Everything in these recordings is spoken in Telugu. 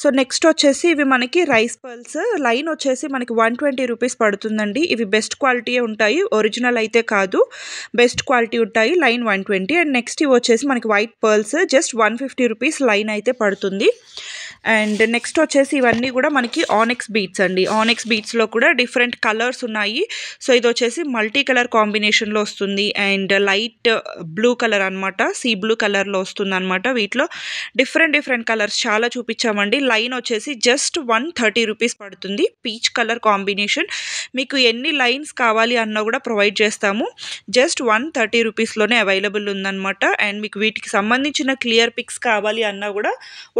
సో నెక్స్ట్ వచ్చేసి ఇవి మనకి రైస్ పర్ల్స్ లైన్ వచ్చేసి మనకి వన్ ట్వంటీ రూపీస్ పడుతుందండి ఇవి బెస్ట్ క్వాలిటీ ఉంటాయి ఒరిజినల్ అయితే కాదు బెస్ట్ క్వాలిటీ ఉంటాయి line one twenty and next ఇవి వచ్చేసి మనకి white pearls just one fifty rupees line అయితే పడుతుంది అండ్ నెక్స్ట్ వచ్చేసి ఇవన్నీ కూడా మనకి ఆనెక్స్ బీట్స్ అండి ఆనెక్స్ బీట్స్లో కూడా డిఫరెంట్ కలర్స్ ఉన్నాయి సో ఇది వచ్చేసి మల్టీ కలర్ కాంబినేషన్లో వస్తుంది అండ్ లైట్ బ్లూ కలర్ అనమాట సీ బ్లూ కలర్లో వస్తుంది అనమాట వీటిలో డిఫరెంట్ డిఫరెంట్ కలర్స్ చాలా చూపించామండి లైన్ వచ్చేసి జస్ట్ వన్ థర్టీ రూపీస్ పడుతుంది పీచ్ కలర్ కాంబినేషన్ మీకు ఎన్ని లైన్స్ కావాలి అన్నా కూడా ప్రొవైడ్ చేస్తాము జస్ట్ వన్ థర్టీ రూపీస్లోనే అవైలబుల్ ఉందన్నమాట అండ్ మీకు వీటికి సంబంధించిన క్లియర్ పిక్స్ కావాలి అన్నా కూడా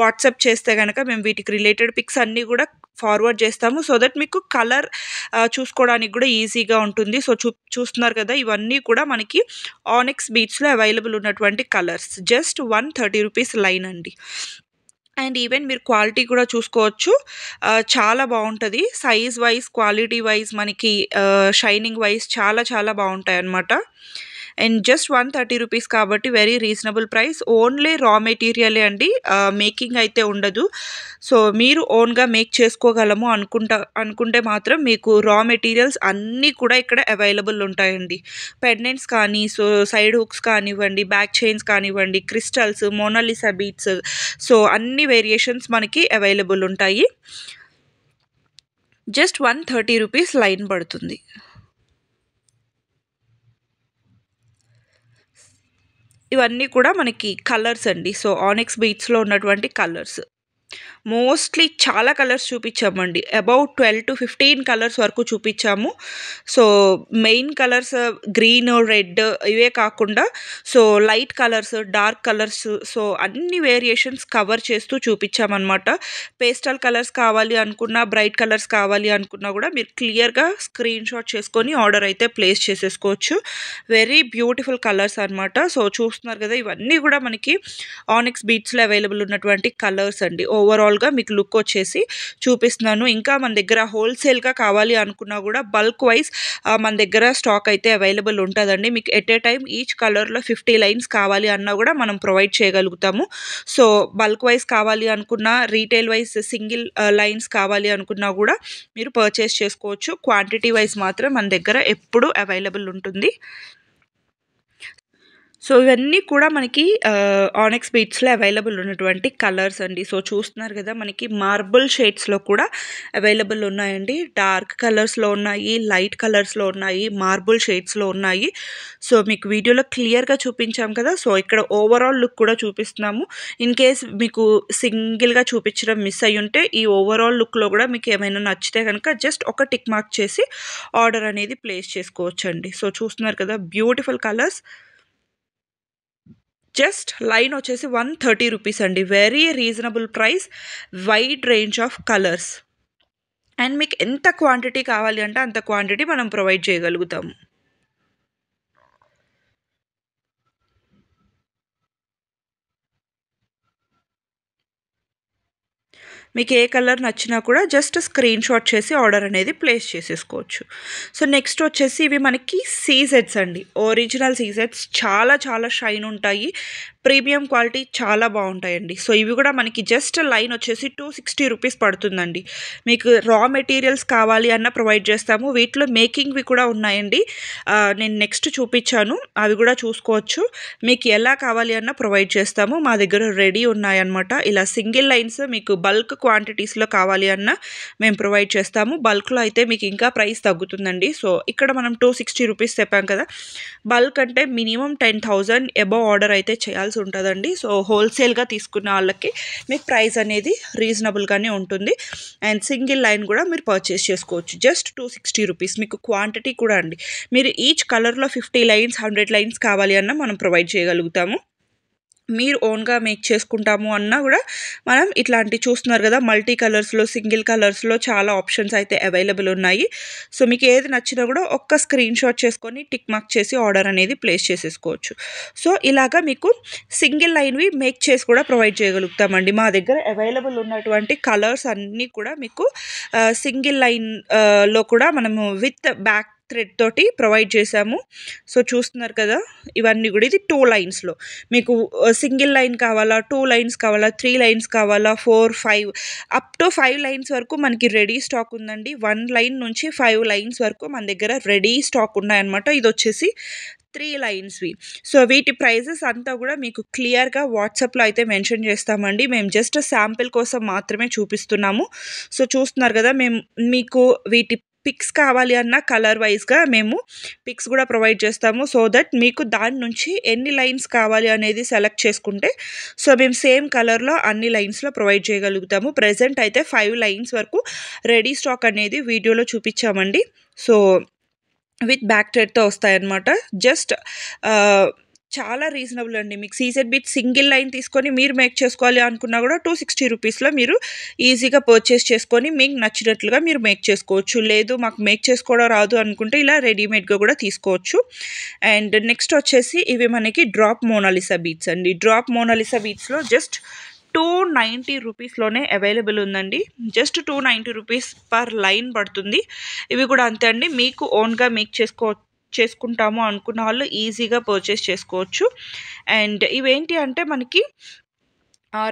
వాట్సాప్ చేస్తే కనుక కనుక మేము వీటికి రిలేటెడ్ పిక్స్ అన్నీ కూడా ఫార్వర్డ్ చేస్తాము సో దట్ మీకు కలర్ చూసుకోవడానికి కూడా ఈజీగా ఉంటుంది సో చూ చూస్తున్నారు కదా ఇవన్నీ కూడా మనకి ఆనెక్స్ బీచ్లో అవైలబుల్ ఉన్నటువంటి colours just one thirty rupees line అండి అండ్ ఈవెన్ మీరు క్వాలిటీ కూడా చూసుకోవచ్చు చాలా బాగుంటుంది సైజ్ వైజ్ క్వాలిటీ వైజ్ మనకి షైనింగ్ వైజ్ చాలా చాలా బాగుంటాయి అన్నమాట and just one thirty rupees కాబట్టి very reasonable price only raw మెటీరియలే అండి మేకింగ్ అయితే ఉండదు సో మీరు ఓన్గా మేక్ చేసుకోగలము అనుకుంటా అనుకుంటే మాత్రం మీకు రా మెటీరియల్స్ అన్నీ కూడా ఇక్కడ అవైలబుల్ ఉంటాయండి పెండెంట్స్ కానీ సో సైడ్ హుక్స్ కానివ్వండి బ్యాక్ చైన్స్ కానివ్వండి క్రిస్టల్స్ మోనాలిసా బీట్స్ సో అన్ని వేరియేషన్స్ మనకి అవైలబుల్ ఉంటాయి just one thirty rupees line పడుతుంది ఇవన్నీ కూడా మనకి కలర్స్ అండి సో ఆనిక్స్ బీట్స్లో ఉన్నటువంటి కలర్స్ మోస్ట్లీ చాలా కలర్స్ చూపించామండి about twelve to fifteen colours వరకు చూపించాము so main colours green red ఇవే కాకుండా so light colours dark colours so అన్ని వేరియేషన్స్ కవర్ చేస్తూ చూపించామన్నమాట పేస్టల్ కలర్స్ కావాలి అనుకున్నా బ్రైట్ కలర్స్ కావాలి అనుకున్నా కూడా మీరు క్లియర్గా స్క్రీన్ షాట్ చేసుకొని ఆర్డర్ అయితే ప్లేస్ చేసేసుకోవచ్చు వెరీ బ్యూటిఫుల్ కలర్స్ అనమాట సో చూస్తున్నారు కదా ఇవన్నీ కూడా మనకి ఆనిక్స్ బీట్స్లో అవైలబుల్ ఉన్నటువంటి కలర్స్ అండి ఓవరాల్ ఓవరాల్గా మీకు లుక్ వచ్చేసి చూపిస్తున్నాను ఇంకా మన దగ్గర హోల్సేల్గా కావాలి అనుకున్నా కూడా బల్క్ వైజ్ మన దగ్గర స్టాక్ అయితే అవైలబుల్ ఉంటుందండి మీకు ఎట్ ఏ టైం ఈచ్ కలర్లో ఫిఫ్టీ లైన్స్ కావాలి అన్నా కూడా మనం ప్రొవైడ్ చేయగలుగుతాము సో బల్క్ వైజ్ కావాలి అనుకున్నా రీటైల్ వైజ్ సింగిల్ లైన్స్ కావాలి అనుకున్నా కూడా మీరు పర్చేస్ చేసుకోవచ్చు క్వాంటిటీ వైజ్ మాత్రం మన దగ్గర ఎప్పుడూ అవైలబుల్ ఉంటుంది సో ఇవన్నీ కూడా మనకి ఆనెక్స్ బీట్స్లో అవైలబుల్ ఉన్నటువంటి కలర్స్ అండి సో చూస్తున్నారు కదా మనకి మార్బుల్ షేడ్స్లో కూడా అవైలబుల్ ఉన్నాయండి డార్క్ కలర్స్లో ఉన్నాయి లైట్ కలర్స్లో ఉన్నాయి మార్బుల్ షేడ్స్లో ఉన్నాయి సో మీకు వీడియోలో క్లియర్గా చూపించాం కదా సో ఇక్కడ ఓవరాల్ లుక్ కూడా చూపిస్తున్నాము ఇన్ కేస్ మీకు సింగిల్గా చూపించడం మిస్ అయ్యి ఉంటే ఈ ఓవరాల్ లుక్లో కూడా మీకు ఏమైనా నచ్చితే కనుక జస్ట్ ఒక టిక్ మార్క్ చేసి ఆర్డర్ అనేది ప్లేస్ చేసుకోవచ్చండి సో చూస్తున్నారు కదా బ్యూటిఫుల్ కలర్స్ జస్ట్ లైన్ వచ్చేసి వన్ థర్టీ రూపీస్ అండి very reasonable price wide range of colours and మీకు ఎంత క్వాంటిటీ కావాలి అంటే అంత క్వాంటిటీ మనం ప్రొవైడ్ చేయగలుగుతాము మీకు ఏ కలర్ నచ్చినా కూడా జస్ట్ స్క్రీన్ షాట్ చేసి ఆర్డర్ అనేది ప్లేస్ చేసేసుకోవచ్చు సో నెక్స్ట్ వచ్చేసి ఇవి మనకి సీజెట్స్ అండి ఒరిజినల్ సీజెట్స్ చాలా చాలా షైన్ ఉంటాయి ప్రీమియం క్వాలిటీ చాలా బాగుంటాయండి సో ఇవి కూడా మనకి జస్ట్ లైన్ వచ్చేసి టూ సిక్స్టీ రూపీస్ పడుతుందండి మీకు రా మెటీరియల్స్ కావాలి అన్న ప్రొవైడ్ చేస్తాము వీటిలో మేకింగ్వి కూడా ఉన్నాయండి నేను నెక్స్ట్ చూపించాను అవి కూడా చూసుకోవచ్చు మీకు ఎలా కావాలి అన్న ప్రొవైడ్ చేస్తాము మా దగ్గర రెడీ ఉన్నాయన్నమాట ఇలా సింగిల్ లైన్స్ మీకు బల్క్ క్వాంటిటీస్లో కావాలి అన్న మేము ప్రొవైడ్ చేస్తాము బల్క్లో అయితే మీకు ఇంకా ప్రైస్ తగ్గుతుందండి సో ఇక్కడ మనం టూ సిక్స్టీ రూపీస్ చెప్పాం కదా బల్క్ అంటే minimum ten thousand above order అయితే చేయాల్సి ఉంటుందండి సో హోల్సేల్గా తీసుకున్న వాళ్ళకి మీకు ప్రైస్ అనేది రీజనబుల్గానే ఉంటుంది అండ్ సింగిల్ లైన్ కూడా మీరు పర్చేస్ చేసుకోవచ్చు జస్ట్ టూ సిక్స్టీ రూపీస్ మీకు క్వాంటిటీ కూడా అండి మీరు ఈచ్ కలర్లో ఫిఫ్టీ లైన్స్ హండ్రెడ్ లైన్స్ కావాలి అన్న మనం ప్రొవైడ్ చేయగలుగుతాము మీరు ఓన్గా మేక్ చేసుకుంటాము అన్నా కూడా మనం ఇట్లాంటి చూస్తున్నారు కదా మల్టీ కలర్స్లో సింగిల్ కలర్స్లో చాలా ఆప్షన్స్ అయితే అవైలబుల్ ఉన్నాయి సో మీకు ఏది నచ్చినా కూడా ఒక్క స్క్రీన్ షాట్ చేసుకొని టిక్ మార్క్ చేసి ఆర్డర్ అనేది ప్లేస్ చేసేసుకోవచ్చు సో ఇలాగా మీకు సింగిల్ లైన్వి మేక్ చేసి కూడా ప్రొవైడ్ చేయగలుగుతామండి మా దగ్గర అవైలబుల్ ఉన్నటువంటి కలర్స్ అన్నీ కూడా మీకు సింగిల్ లైన్లో కూడా మనము విత్ బ్యాక్ థ్రెడ్ తోటి ప్రొవైడ్ చేశాము సో చూస్తున్నారు కదా ఇవన్నీ కూడా ఇది టూ లైన్స్లో మీకు సింగిల్ uh, లైన్ కావాలా టూ లైన్స్ కావాలా త్రీ లైన్స్ కావాలా four five up to five lines వరకు మనకి రెడీ స్టాక్ ఉందండి వన్ లైన్ నుంచి ఫైవ్ లైన్స్ వరకు మన దగ్గర రెడీ స్టాక్ ఉన్నాయన్నమాట ఇది వచ్చేసి త్రీ లైన్స్వి సో వీటి ప్రైజెస్ అంతా కూడా మీకు క్లియర్గా వాట్సాప్లో అయితే మెన్షన్ చేస్తామండి మేము జస్ట్ శాంపిల్ కోసం మాత్రమే చూపిస్తున్నాము సో చూస్తున్నారు కదా మేము మీకు వీటి పిక్స్ కావాలి అన్న కలర్ వైజ్గా మేము పిక్స్ కూడా ప్రొవైడ్ చేస్తాము సో దట్ మీకు దాని నుంచి ఎన్ని లైన్స్ కావాలి అనేది సెలెక్ట్ చేసుకుంటే సో మేము సేమ్ కలర్లో అన్ని లైన్స్లో ప్రొవైడ్ చేయగలుగుతాము ప్రజెంట్ అయితే ఫైవ్ లైన్స్ వరకు రెడీ స్టాక్ అనేది వీడియోలో చూపించామండి సో విత్ బ్యాక్ టెడ్తో వస్తాయన్నమాట జస్ట్ చాలా రీజనబుల్ అండి మీకు సీజెడ్ బీట్ సింగిల్ లైన్ తీసుకొని మీరు మేక్ చేసుకోవాలి అనుకున్నా కూడా టూ సిక్స్టీ రూపీస్లో మీరు ఈజీగా పర్చేస్ చేసుకొని మీకు నచ్చినట్లుగా మీరు మేక్ చేసుకోవచ్చు లేదు మాకు మేక్ చేసుకోవడం రాదు అనుకుంటే ఇలా రెడీమేడ్గా కూడా తీసుకోవచ్చు అండ్ నెక్స్ట్ వచ్చేసి ఇవి మనకి డ్రాప్ మోనాలిసా బీట్స్ అండి డ్రాప్ మోనాలిసా బీట్స్లో జస్ట్ టూ నైంటీ రూపీస్లోనే అవైలబుల్ ఉందండి just two ninety rupees per line పడుతుంది ఇవి కూడా అంతే అండి మీకు ఓన్గా మేక్ చేసుకో చేసుకుంటాము అనుకున్న వాళ్ళు ఈజీగా పర్చేస్ చేసుకోవచ్చు అండ్ ఇవేంటి అంటే మనకి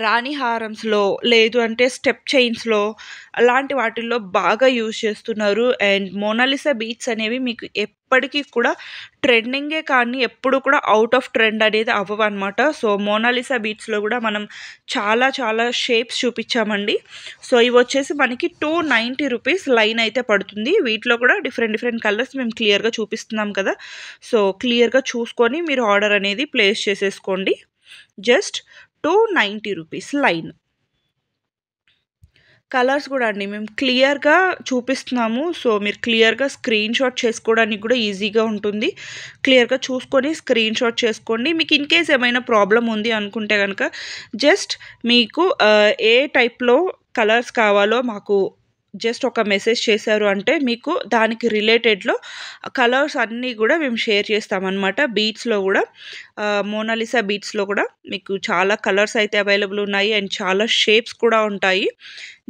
రాణి హారమ్స్లో లేదు అంటే స్టెప్ చైన్స్లో అలాంటి వాటిల్లో బాగా యూజ్ చేస్తున్నారు అండ్ మోనాలిసా బీట్స్ అనేవి మీకు ఎప్పటికీ కూడా ట్రెండింగే కానీ ఎప్పుడు కూడా అవుట్ ఆఫ్ ట్రెండ్ అనేది అనమాట సో మోనాలిసా బీట్స్లో కూడా మనం చాలా చాలా షేప్స్ చూపించామండి సో ఇవి వచ్చేసి మనకి టూ నైంటీ రూపీస్ లైన్ అయితే పడుతుంది వీటిలో కూడా డిఫరెంట్ డిఫరెంట్ కలర్స్ మేము క్లియర్గా చూపిస్తున్నాం కదా సో క్లియర్గా చూసుకొని మీరు ఆర్డర్ అనేది ప్లేస్ చేసేసుకోండి just two ninety rupees line colours కూడా అండి మేము క్లియర్గా చూపిస్తున్నాము సో మీరు క్లియర్గా స్క్రీన్ షాట్ చేసుకోవడానికి కూడా ఈజీగా ఉంటుంది క్లియర్గా చూసుకొని స్క్రీన్ షాట్ చేసుకోండి మీకు ఇన్ కేస్ ఏమైనా ప్రాబ్లం ఉంది అనుకుంటే కనుక జస్ట్ మీకు ఏ టైప్లో కలర్స్ కావాలో మాకు జస్ట్ ఒక మెసేజ్ చేశారు అంటే మీకు దానికి రిలేటెడ్లో కలర్స్ అన్నీ కూడా మేము షేర్ చేస్తామన్నమాట బీట్స్లో కూడా మోనాలిసా బీట్స్లో కూడా మీకు చాలా కలర్స్ అయితే అవైలబుల్ ఉన్నాయి అండ్ చాలా షేప్స్ కూడా ఉంటాయి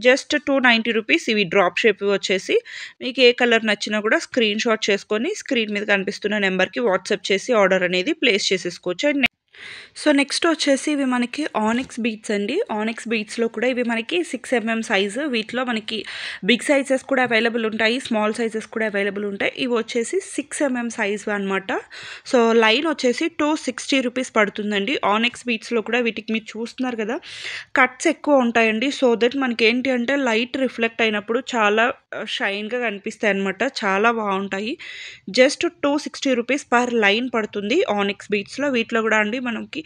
జస్ట్ టూ నైంటీ రూపీస్ ఇవి డ్రాప్ షేప్ వచ్చేసి మీకు ఏ కలర్ నచ్చినా కూడా స్క్రీన్ షాట్ చేసుకొని స్క్రీన్ మీద కనిపిస్తున్న నెంబర్కి వాట్సాప్ చేసి ఆర్డర్ అనేది ప్లేస్ చేసేసుకోవచ్చు అండ్ సో నెక్స్ట్ వచ్చేసి ఇవి మనకి ఆనిక్స్ బీట్స్ అండి ఆనిక్స్ బీట్స్లో కూడా ఇవి మనకి సిక్స్ ఎంఎం సైజు వీటిలో మనకి బిగ్ సైజెస్ కూడా అవైలబుల్ ఉంటాయి స్మాల్ సైజెస్ కూడా అవైలబుల్ ఉంటాయి ఇవి వచ్చేసి సిక్స్ ఎంఎం సైజు అనమాట సో లైన్ వచ్చేసి టూ సిక్స్టీ రూపీస్ పడుతుందండి ఆనిక్స్ బీట్స్లో కూడా వీటికి మీరు చూస్తున్నారు కదా కట్స్ ఎక్కువ ఉంటాయండి సో దట్ మనకి ఏంటి అంటే లైట్ రిఫ్లెక్ట్ అయినప్పుడు చాలా షైన్గా కనిపిస్తాయి అనమాట చాలా బాగుంటాయి just two sixty rupees per line పడుతుంది ఆనిక్స్ బీట్స్లో వీటిలో కూడా అండి మనకి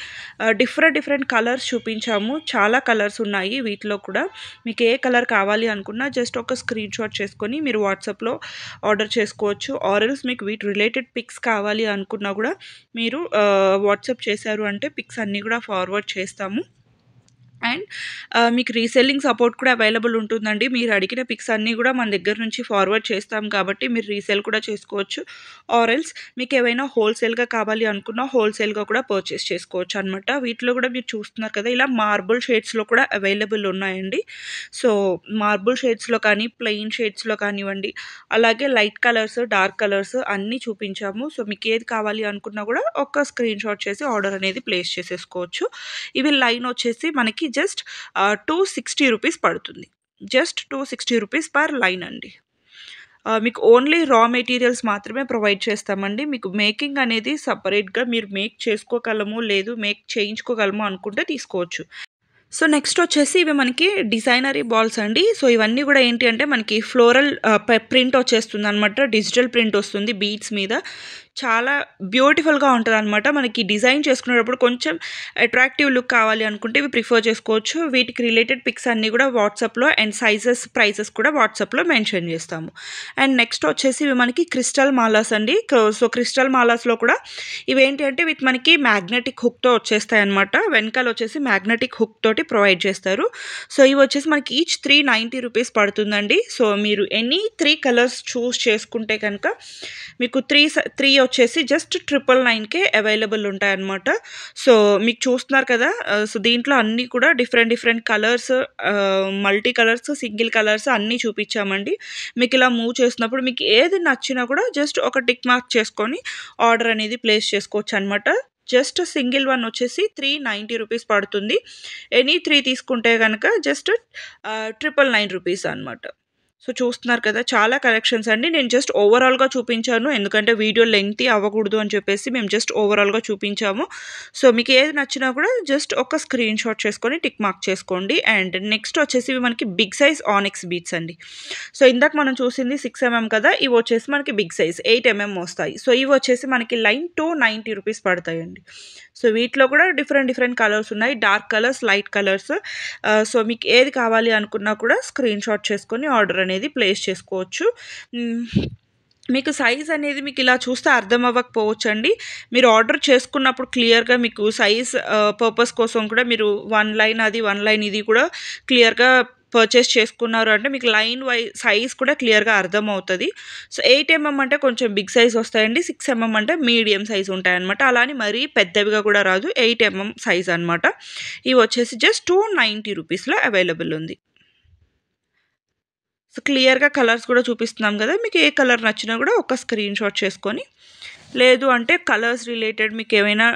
డిఫరెంట్ డిఫరెంట్ కలర్స్ చూపించాము చాలా కలర్స్ ఉన్నాయి వీటిలో కూడా మీకు ఏ కలర్ కావాలి అనుకున్నా జస్ట్ ఒక స్క్రీన్ షాట్ చేసుకొని మీరు వాట్సాప్లో ఆర్డర్ చేసుకోవచ్చు ఆర్ఎల్స్ మీకు వీటి రిలేటెడ్ పిక్స్ కావాలి అనుకున్నా కూడా మీరు వాట్సాప్ చేశారు అంటే పిక్స్ అన్నీ కూడా ఫార్వర్డ్ చేస్తాము అండ్ మీకు రీసెల్లింగ్ సపోర్ట్ కూడా అవైలబుల్ ఉంటుందండి మీరు అడిగిన పిక్స్ అన్నీ కూడా మన దగ్గర నుంచి ఫార్వర్డ్ చేస్తాం కాబట్టి మీరు రీసేల్ కూడా చేసుకోవచ్చు ఆరెల్స్ మీకు ఏవైనా హోల్సేల్గా కావాలి అనుకున్నా హోల్సేల్గా కూడా పర్చేస్ చేసుకోవచ్చు అనమాట వీటిలో కూడా మీరు చూస్తున్నారు కదా ఇలా మార్బుల్ షేడ్స్లో కూడా అవైలబుల్ ఉన్నాయండి సో మార్బుల్ షేడ్స్లో కానీ ప్లెయిన్ షేడ్స్లో కానివ్వండి అలాగే లైట్ కలర్స్ డార్క్ కలర్స్ అన్నీ చూపించాము సో మీకు ఏది కావాలి అనుకున్నా కూడా ఒక స్క్రీన్ షాట్ చేసి ఆర్డర్ అనేది ప్లేస్ చేసేసుకోవచ్చు ఇవి లైన్ వచ్చేసి మనకి జస్ట్ టూ సిక్స్టీ రూపీస్ పడుతుంది just two sixty rupees per line అండి మీకు ఓన్లీ రా మెటీరియల్స్ మాత్రమే ప్రొవైడ్ చేస్తామండి మీకు మేకింగ్ అనేది సపరేట్గా మీరు మేక్ చేసుకోగలము లేదు మేక్ చేయించుకోగలము అనుకుంటే తీసుకోవచ్చు సో నెక్స్ట్ వచ్చేసి ఇవి మనకి డిజైనరీ బాల్స్ అండి సో ఇవన్నీ కూడా ఏంటి అంటే మనకి ఫ్లోరల్ ప్రింట్ వచ్చేస్తుంది అనమాట డిజిటల్ ప్రింట్ వస్తుంది బీట్స్ మీద చాలా బ్యూటిఫుల్గా ఉంటుంది అనమాట మనకి డిజైన్ చేసుకునేటప్పుడు కొంచెం అట్రాక్టివ్ లుక్ కావాలి అనుకుంటే ఇవి ప్రిఫర్ చేసుకోవచ్చు వీటికి రిలేటెడ్ పిక్స్ అన్నీ కూడా వాట్సాప్లో అండ్ సైజెస్ ప్రైసెస్ కూడా వాట్సాప్లో మెన్షన్ చేస్తాము అండ్ నెక్స్ట్ వచ్చేసి ఇవి మనకి క్రిస్టల్ మాలాస్ అండి సో క్రిస్టల్ మాలాస్లో కూడా ఇవి ఏంటి అంటే విత్ మనకి మ్యాగ్నెటిక్ హుక్తో వచ్చేస్తాయి అనమాట వెనకాల వచ్చేసి మ్యాగ్నెటిక్ హుక్ తోటి ప్రొవైడ్ చేస్తారు సో ఇవి వచ్చేసి మనకి ఈచ్ త్రీ నైంటీ రూపీస్ పడుతుందండి సో మీరు ఎనీ త్రీ కలర్స్ చూస్ చేసుకుంటే కనుక మీకు త్రీ త్రీ వచ్చేసి జస్ట్ ట్రిపుల్ నైన్కే అవైలబుల్ ఉంటాయన్నమాట సో మీకు చూస్తున్నారు కదా సో దీంట్లో అన్నీ కూడా different different colours multi colours single colours అన్నీ చూపించామండి మీకు ఇలా మూవ్ చేసినప్పుడు మీకు ఏది నచ్చినా కూడా జస్ట్ ఒక టిక్ మార్క్ చేసుకొని ఆర్డర్ అనేది ప్లేస్ చేసుకోవచ్చు అనమాట జస్ట్ సింగిల్ వన్ వచ్చేసి త్రీ నైంటీ రూపీస్ పడుతుంది ఎనీ త్రీ తీసుకుంటే కనుక జస్ట్ ట్రిపుల్ నైన్ రూపీస్ అనమాట సో చూస్తున్నారు కదా చాలా కలెక్షన్స్ అండి నేను జస్ట్ ఓవరాల్గా చూపించాను ఎందుకంటే వీడియో లెంగ్తి అవ్వకూడదు అని చెప్పేసి మేము జస్ట్ ఓవరాల్గా చూపించాము సో మీకు ఏది నచ్చినా కూడా జస్ట్ ఒక స్క్రీన్ షాట్ చేసుకొని టిక్ మార్క్ చేసుకోండి అండ్ నెక్స్ట్ వచ్చేసి మనకి బిగ్ సైజ్ ఆనిక్స్ బీట్స్ అండి సో ఇందాక మనం చూసింది సిక్స్ ఎంఎం కదా ఇవి వచ్చేసి మనకి బిగ్ సైజ్ ఎయిట్ ఎంఎం వస్తాయి సో ఇవి వచ్చేసి మనకి లైన్ టూ నైంటీ రూపీస్ పడతాయండి సో వీటిలో కూడా డిఫరెంట్ డిఫరెంట్ కలర్స్ ఉన్నాయి dark colours light colours so మీకు ఏది కావాలి అనుకున్నా కూడా స్క్రీన్ షాట్ చేసుకొని ఆర్డర్ అనేది ప్లేస్ చేసుకోవచ్చు మీకు సైజ్ అనేది మీకు ఇలా చూస్తే అర్థం అవ్వకపోవచ్చు అండి మీరు ఆర్డర్ చేసుకున్నప్పుడు క్లియర్గా మీకు సైజ్ పర్పస్ కోసం కూడా మీరు వన్ లైన్ అది వన్ లైన్ ఇది కూడా క్లియర్గా పర్చేస్ చేసుకున్నారు అంటే మీకు లైన్ వై సైజ్ కూడా క్లియర్గా అర్థమవుతుంది సో ఎయిట్ ఎంఎం అంటే కొంచెం బిగ్ సైజ్ వస్తాయండి సిక్స్ ఎంఎం అంటే మీడియం సైజ్ ఉంటాయన్నమాట అలానే మరీ పెద్దవిగా కూడా రాదు ఎయిట్ ఎంఎం సైజ్ అనమాట ఇవి వచ్చేసి జస్ట్ టూ నైంటీ రూపీస్లో అవైలబుల్ ఉంది సో క్లియర్గా కలర్స్ కూడా చూపిస్తున్నాం కదా మీకు ఏ కలర్ నచ్చినా కూడా ఒక స్క్రీన్ షాట్ చేసుకొని లేదు అంటే కలర్స్ రిలేటెడ్ మీకు ఏమైనా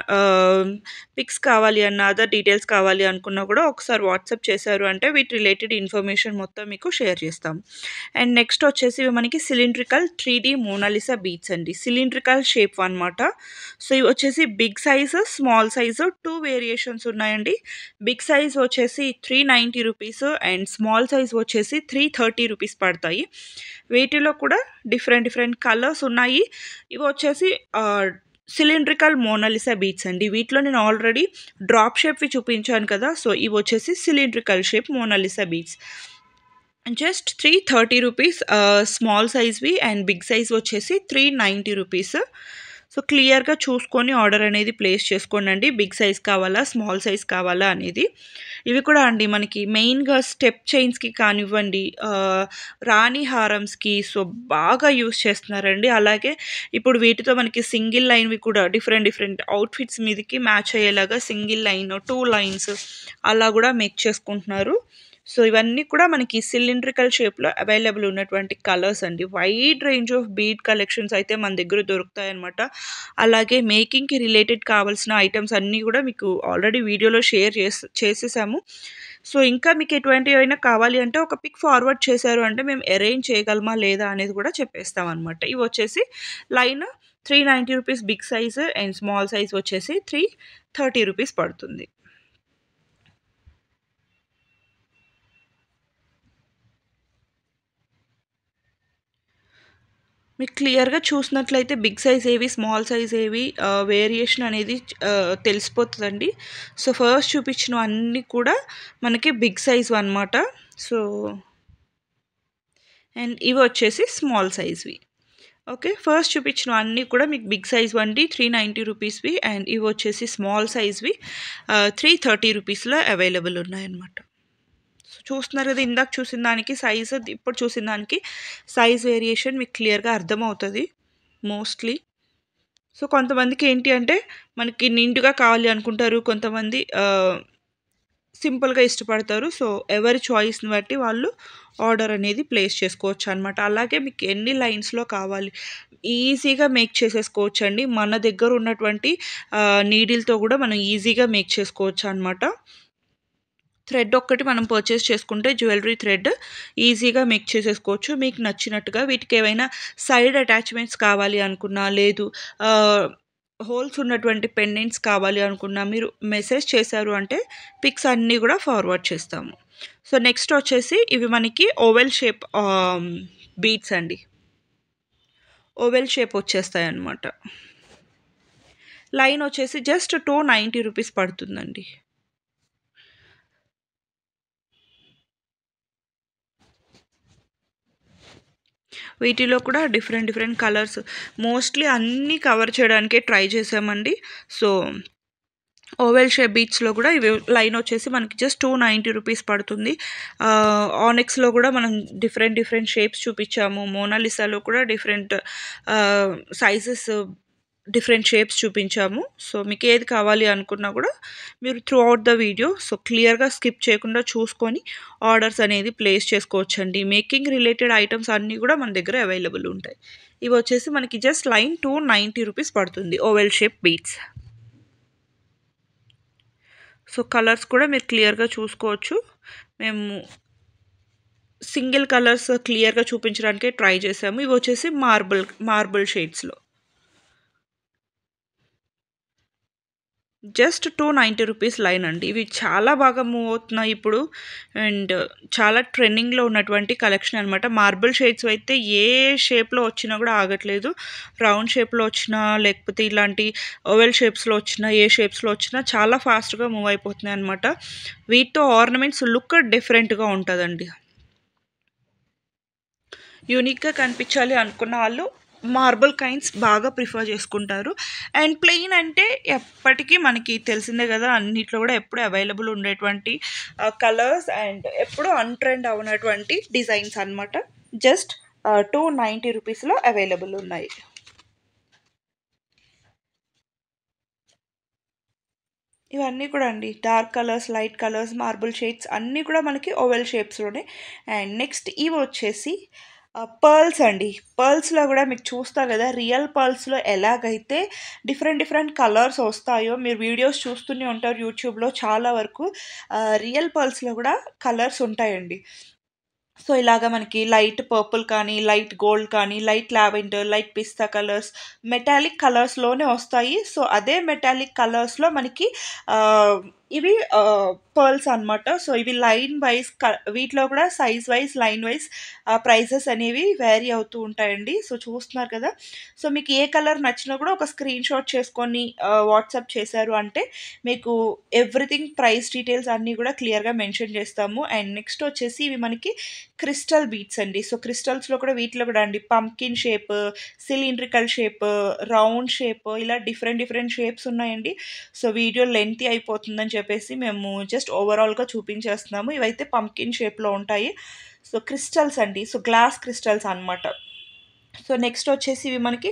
పిక్స్ కావాలి అన్న అదర్ డీటెయిల్స్ కావాలి అనుకున్నా కూడా ఒకసారి వాట్సాప్ చేశారు అంటే వీటి రిలేటెడ్ ఇన్ఫర్మేషన్ మొత్తం మీకు షేర్ చేస్తాం అండ్ నెక్స్ట్ వచ్చేసి మనకి cylindrical three D Mona Lisa beads అండి సిలిండ్రికల్ షేప్ అనమాట సో ఇవి వచ్చేసి big size small size two variations ఉన్నాయండి బిగ్ సైజ్ వచ్చేసి three ninety rupees and small size వచ్చేసి త్రీ థర్టీ రూపీస్ పడతాయి వీటిలో కూడా డిఫరెంట్ డిఫరెంట్ కలర్స్ ఉన్నాయి ఇవి వచ్చేసి సిలిండ్రికల్ మోనాలిసా బీచ్ అండి వీటిలో నేను ఆల్రెడీ డ్రాప్ షేప్వి చూపించాను కదా సో ఇవి వచ్చేసి cylindrical shape Mona Lisa beads just three thirty rupees small సైజ్వి అండ్ బిగ్ సైజ్ వచ్చేసి త్రీ నైంటీ రూపీస్ సో క్లియర్గా చూసుకొని ఆర్డర్ అనేది ప్లేస్ చేసుకోండి అండి బిగ్ సైజ్ కావాలా స్మాల్ సైజ్ కావాలా అనేది ఇవి కూడా అండి మనకి మెయిన్గా స్టెప్ చైన్స్కి కానివ్వండి రాణి హారమ్స్కి సో బాగా యూస్ చేస్తున్నారండి అలాగే ఇప్పుడు వీటితో మనకి సింగిల్ లైన్వి కూడా డిఫరెంట్ డిఫరెంట్ అవుట్ఫిట్స్ మీదకి మ్యాచ్ అయ్యేలాగా సింగిల్ లైన్ టూ లైన్స్ అలా కూడా మేక్ చేసుకుంటున్నారు సో ఇవన్నీ కూడా మనకి సిలిండ్రికల్ షేప్లో అవైలబుల్ ఉన్నటువంటి కలర్స్ అండి wide range of bead collections అయితే మన దగ్గర దొరుకుతాయన్నమాట అలాగే మేకింగ్కి రిలేటెడ్ కావాల్సిన ఐటమ్స్ అన్నీ కూడా మీకు ఆల్రెడీ వీడియోలో షేర్ చేసి చేసేసాము సో ఇంకా మీకు ఎటువంటి ఏమైనా కావాలి అంటే ఒక పిక్ ఫార్వర్డ్ చేశారు అంటే మేము అరేంజ్ చేయగలమా లేదా అనేది కూడా చెప్పేస్తాం అనమాట ఇవి వచ్చేసి line three ninety rupees big size and small size వచ్చేసి త్రీ థర్టీ రూపీస్ పడుతుంది మీకు క్లియర్గా చూసినట్లయితే బిగ్ సైజ్ ఏవి స్మాల్ సైజ్ ఏవి వేరియేషన్ అనేది తెలిసిపోతుందండి సో ఫస్ట్ చూపించిన అన్నీ కూడా మనకి బిగ్ సైజ్ అనమాట సో అండ్ ఇవి వచ్చేసి స్మాల్ సైజ్వి ఓకే ఫస్ట్ చూపించిన అన్నీ కూడా మీకు బిగ్ సైజ్ వండి త్రీ నైంటీ రూపీస్వి అండ్ ఇవి వచ్చేసి స్మాల్ సైజ్వి త్రీ థర్టీ రూపీస్లో అవైలబుల్ ఉన్నాయన్నమాట చూస్తున్నారు కదా ఇందాక చూసిన దానికి సైజు ఇప్పుడు చూసిన దానికి సైజ్ వేరియేషన్ మీకు క్లియర్గా అర్థమవుతుంది మోస్ట్లీ సో కొంతమందికి ఏంటి అంటే మనకి నిండుగా కావాలి అనుకుంటారు కొంతమంది సింపుల్గా ఇష్టపడతారు సో ఎవరి చాయిస్ని బట్టి వాళ్ళు ఆర్డర్ అనేది ప్లేస్ చేసుకోవచ్చు అనమాట అలాగే మీకు ఎన్ని లైన్స్లో కావాలి ఈజీగా మేక్ చేసేసుకోవచ్చు అండి మన దగ్గర ఉన్నటువంటి నీడిల్తో కూడా మనం ఈజీగా మేక్ చేసుకోవచ్చు అనమాట థ్రెడ్ ఒక్కటి మనం పర్చేస్ చేసుకుంటే జ్యువెలరీ థ్రెడ్ ఈజీగా మేక్ చేసేసుకోవచ్చు మీకు నచ్చినట్టుగా వీటికి ఏవైనా సైడ్ అటాచ్మెంట్స్ కావాలి అనుకున్నా లేదు హోల్స్ ఉన్నటువంటి పెండెంట్స్ కావాలి అనుకున్నా మీరు మెసేజ్ చేశారు అంటే పిక్స్ అన్నీ కూడా ఫార్వర్డ్ చేస్తాము సో నెక్స్ట్ వచ్చేసి ఇవి మనకి ఓవెల్ షేప్ బీట్స్ అండి ఓవెల్ షేప్ వచ్చేస్తాయి అన్నమాట లైన్ వచ్చేసి జస్ట్ టూ నైంటీ రూపీస్ పడుతుందండి వీటిలో కూడా డిఫరెంట్ డిఫరెంట్ కలర్స్ మోస్ట్లీ అన్నీ కవర్ చేయడానికే ట్రై చేసామండి సో ఓవెల్ షేప్ బీచ్లో కూడా ఇవి లైన్ వచ్చేసి మనకి జస్ట్ టూ నైంటీ రూపీస్ పడుతుంది ఆనెక్స్లో కూడా మనం డిఫరెంట్ డిఫరెంట్ షేప్స్ చూపించాము మోనాలిసాలో కూడా డిఫరెంట్ సైజెస్ డిఫరెంట్ షేప్స్ చూపించాము సో మీకు ఏది కావాలి అనుకున్నా కూడా మీరు through out the video so క్లియర్గా స్కిప్ చేయకుండా చూసుకొని ఆర్డర్స్ అనేది ప్లేస్ చేసుకోవచ్చండి మేకింగ్ రిలేటెడ్ ఐటమ్స్ అన్నీ కూడా మన దగ్గర అవైలబుల్ ఉంటాయి ఇవి వచ్చేసి మనకి just line two ninety rupees పడుతుంది oval shape beads so colours కూడా మీరు క్లియర్గా చూసుకోవచ్చు మేము సింగిల్ కలర్స్ క్లియర్గా చూపించడానికే ట్రై చేసాము ఇవి వచ్చేసి మార్బుల్ మార్బుల్ షేడ్స్లో just two ninety rupees line అండి ఇవి చాలా బాగా మూవ్ అవుతున్నాయి ఇప్పుడు అండ్ చాలా ట్రెండింగ్లో ఉన్నటువంటి కలెక్షన్ అనమాట మార్బుల్ షేడ్స్ అయితే ఏ షేప్లో వచ్చినా కూడా ఆగట్లేదు రౌండ్ షేప్లో వచ్చినా లేకపోతే ఇలాంటి ఓవెల్ షేప్స్లో వచ్చినా ఏ షేప్స్లో వచ్చినా చాలా ఫాస్ట్గా మూవ్ అయిపోతున్నాయి అనమాట వీటితో ఆర్నమెంట్స్ లుక్ డిఫరెంట్గా ఉంటుందండి యూనిక్గా కనిపించాలి అనుకున్న వాళ్ళు మార్బుల్ కైన్స్ బాగా ప్రిఫర్ చేసుకుంటారు అండ్ ప్లెయిన్ అంటే ఎప్పటికీ మనకి తెలిసిందే కదా అన్నిట్లో కూడా ఎప్పుడు అవైలబుల్ ఉండేటువంటి కలర్స్ అండ్ ఎప్పుడు అన్ట్రెండ్ అవునటువంటి డిజైన్స్ అనమాట జస్ట్ టూ నైంటీ రూపీస్లో అవైలబుల్ ఉన్నాయి ఇవన్నీ కూడా అండి dark colours light colours marble shades అన్నీ కూడా మనకి ఓవెల్ షేప్స్లోనే అండ్ నెక్స్ట్ ఇవి వచ్చేసి పర్ల్స్ అండి పర్ల్స్లో కూడా మీకు చూస్తా కదా రియల్ పర్ల్స్లో ఎలాగైతే డిఫరెంట్ డిఫరెంట్ కలర్స్ వస్తాయో మీరు వీడియోస్ చూస్తూనే ఉంటారు యూట్యూబ్లో చాలా వరకు రియల్ పర్ల్స్లో కూడా కలర్స్ ఉంటాయండి సో ఇలాగ మనకి లైట్ పర్పుల్ కానీ లైట్ గోల్డ్ కానీ light lavender light pista colours metallic కలర్స్లోనే వస్తాయి సో అదే మెటాలిక్ కలర్స్లో మనకి ఇవి పర్ల్స్ అనమాట సో ఇవి లైన్ వైజ్ వీటిలో కూడా size wise line wise prices అనేవి వేరీ అవుతూ ఉంటాయండి సో చూస్తున్నారు కదా సో మీకు ఏ కలర్ నచ్చినా కూడా ఒక స్క్రీన్ షాట్ చేసుకొని వాట్సాప్ చేశారు అంటే మీకు ఎవ్రీథింగ్ ప్రైస్ డీటెయిల్స్ అన్నీ కూడా క్లియర్గా మెన్షన్ చేస్తాము అండ్ నెక్స్ట్ వచ్చేసి ఇవి మనకి క్రిస్టల్ బీట్స్ అండి సో క్రిస్టల్స్లో కూడా వీటిలో కూడా అండి pumpkin shape cylindrical shape round shape ఇలా డిఫరెంట్ డిఫరెంట్ షేప్స్ ఉన్నాయండి సో వీడియో లెంతీ అయిపోతుందని చెప్పి చెప్పేసి మేము జస్ట్ ఓవరాల్గా చూపించేస్తున్నాము ఇవైతే పంకిన్ షేప్లో ఉంటాయి సో క్రిస్టల్స్ అండి సో గ్లాస్ క్రిస్టల్స్ అనమాట సో నెక్స్ట్ వచ్చేసి ఇవి మనకి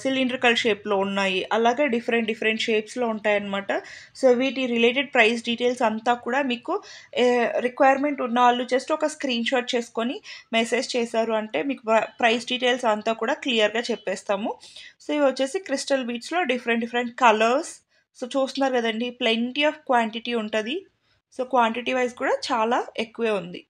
సిలిండ్రికల్ షేప్లో ఉన్నాయి అలాగే డిఫరెంట్ డిఫరెంట్ షేప్స్లో ఉంటాయన్నమాట సో వీటి రిలేటెడ్ ప్రైస్ డీటెయిల్స్ అంతా కూడా మీకు రిక్వైర్మెంట్ ఉన్న వాళ్ళు జస్ట్ ఒక స్క్రీన్ షాట్ చేసుకొని మెసేజ్ చేశారు అంటే మీకు ప్రైస్ డీటెయిల్స్ అంతా కూడా క్లియర్గా చెప్పేస్తాము సో ఇవి వచ్చేసి క్రిస్టల్ బీచ్లో డిఫరెంట్ డిఫరెంట్ కలర్స్ సో చూస్తున్నారు కదండి ప్లెంటీ ఆఫ్ క్వాంటిటీ ఉంటుంది సో క్వాంటిటీ వైజ్ కూడా చాలా ఎక్కువే ఉంది